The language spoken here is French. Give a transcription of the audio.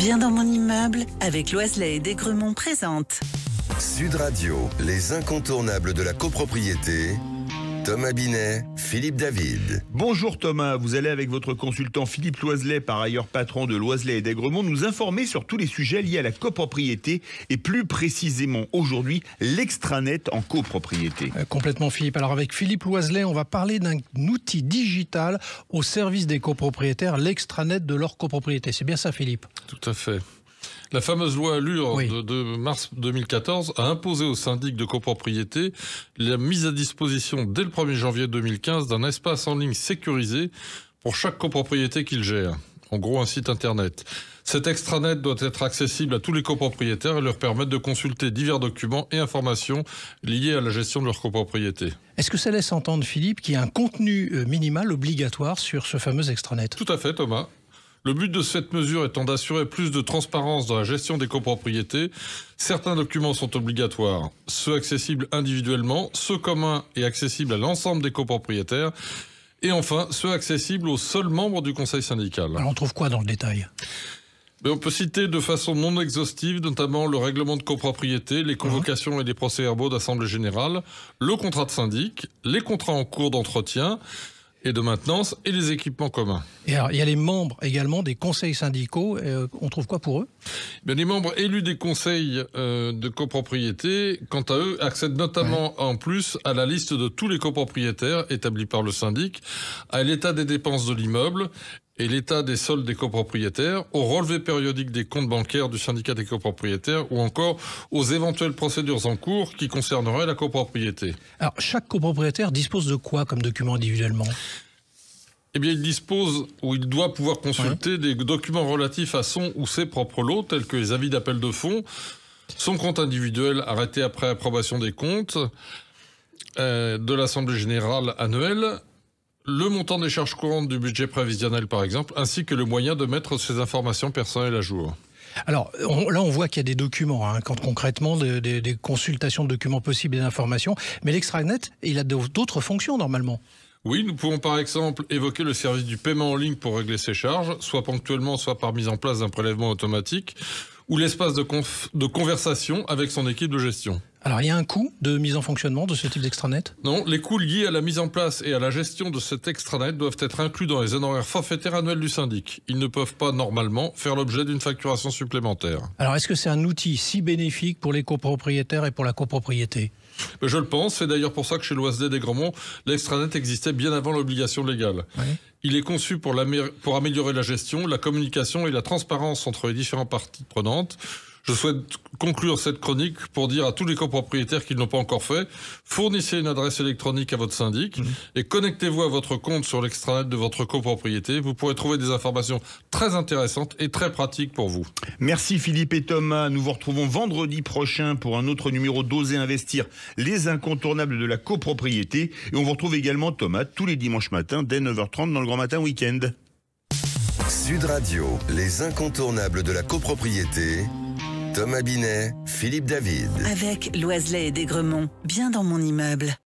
Bien dans mon immeuble, avec Loiselet et Dégremont présentes. Sud Radio, les incontournables de la copropriété, Thomas Binet, Philippe David. Bonjour Thomas, vous allez avec votre consultant Philippe Loiselet, par ailleurs patron de Loiselet et d'Aigremont, nous informer sur tous les sujets liés à la copropriété et plus précisément aujourd'hui l'extranet en copropriété. Euh, complètement Philippe. Alors avec Philippe Loiselet, on va parler d'un outil digital au service des copropriétaires, l'extranet de leur copropriété. C'est bien ça Philippe Tout à fait. La fameuse loi Allure de, mars 2014 a imposé aux syndics de copropriété la mise à disposition dès le 1er janvier 2015 d'un espace en ligne sécurisé pour chaque copropriété qu'ils gèrent. En gros, un site internet. Cet extranet doit être accessible à tous les copropriétaires et leur permettre de consulter divers documents et informations liés à la gestion de leur copropriété. Est-ce que ça laisse entendre, Philippe, qu'il y a un contenu euh, minimal obligatoire sur ce fameux extranet Tout à fait, Thomas. Le but de cette mesure étant d'assurer plus de transparence dans la gestion des copropriétés, certains documents sont obligatoires, ceux accessibles individuellement, ceux communs et accessibles à l'ensemble des copropriétaires, et enfin ceux accessibles aux seuls membres du conseil syndical. Alors on trouve quoi dans le détail on peut citer de façon non exhaustive notamment le règlement de copropriété, les mhm. convocations et les procès-verbaux d'assemblée générale, le contrat de syndic, les contrats en cours d'entretien, et de maintenance et les équipements communs. Et il y a les membres également des conseils syndicaux. Euh, on trouve quoi pour eux eh Les membres élus des conseils euh, de copropriété, quant à eux, accèdent notamment en plus à la liste de tous les copropriétaires établis par le syndic, à l'état des dépenses de l'immeuble et l'état des soldes des copropriétaires, au relevé périodique des comptes bancaires du syndicat des copropriétaires ou encore aux éventuelles procédures en cours qui concerneraient la copropriété. Alors, chaque copropriétaire dispose de quoi comme document individuellement eh bien, il dispose ou il doit pouvoir consulter des documents relatifs à son ou ses propres lots, tels que les avis d'appel de fonds, son compte individuel arrêté après approbation des comptes, euh, de l'Assemblée générale annuelle, le montant des charges courantes du budget prévisionnel, par exemple, ainsi que le moyen de mettre ces informations personnelles à jour. Alors là, on voit qu'il y a des documents, hein, quand, concrètement, des, consultations de documents possibles et d'informations. Mais l'extranet, il a d'autres fonctions normalement. Oui, nous pouvons par exemple évoquer le service du paiement en ligne pour régler ses charges, soit ponctuellement, soit par mise en place d'un prélèvement automatique, ou l'espace de conversation avec son équipe de gestion. Alors, il y a un coût de mise en fonctionnement de ce type d'extranet Non, les coûts liés à la mise en place et à la gestion de cet extranet doivent être inclus dans les honoraires forfaitaires annuels du syndic. Ils ne peuvent pas, normalement, faire l'objet d'une facturation supplémentaire. Alors, est-ce que c'est un outil si bénéfique pour les copropriétaires et pour la copropriété euh, Je le pense. C'est d'ailleurs pour ça que chez l'OSD des Grandmonts, l'extranet existait bien avant l'obligation légale. Il est conçu pour, pour améliorer la gestion, la communication et la transparence entre les différentes parties prenantes. Je souhaite conclure cette chronique pour dire à tous les copropriétaires qui ne l'ont pas encore fait, fournissez une adresse électronique à votre syndic mhm. et connectez-vous à votre compte sur l'extranet de votre copropriété. Vous pourrez trouver des informations très intéressantes et très pratiques pour vous. Merci Philippe et Thomas. Nous vous retrouvons vendredi prochain pour un autre numéro d'Oser investir, les incontournables de la copropriété. Et on vous retrouve également Thomas tous les dimanches matins dès 9h30 dans le Grand Matin Week-end. Sud Radio, les incontournables de la copropriété Thomas Binet, Philippe David. Avec Loiselet et Dégremont, bien dans mon immeuble.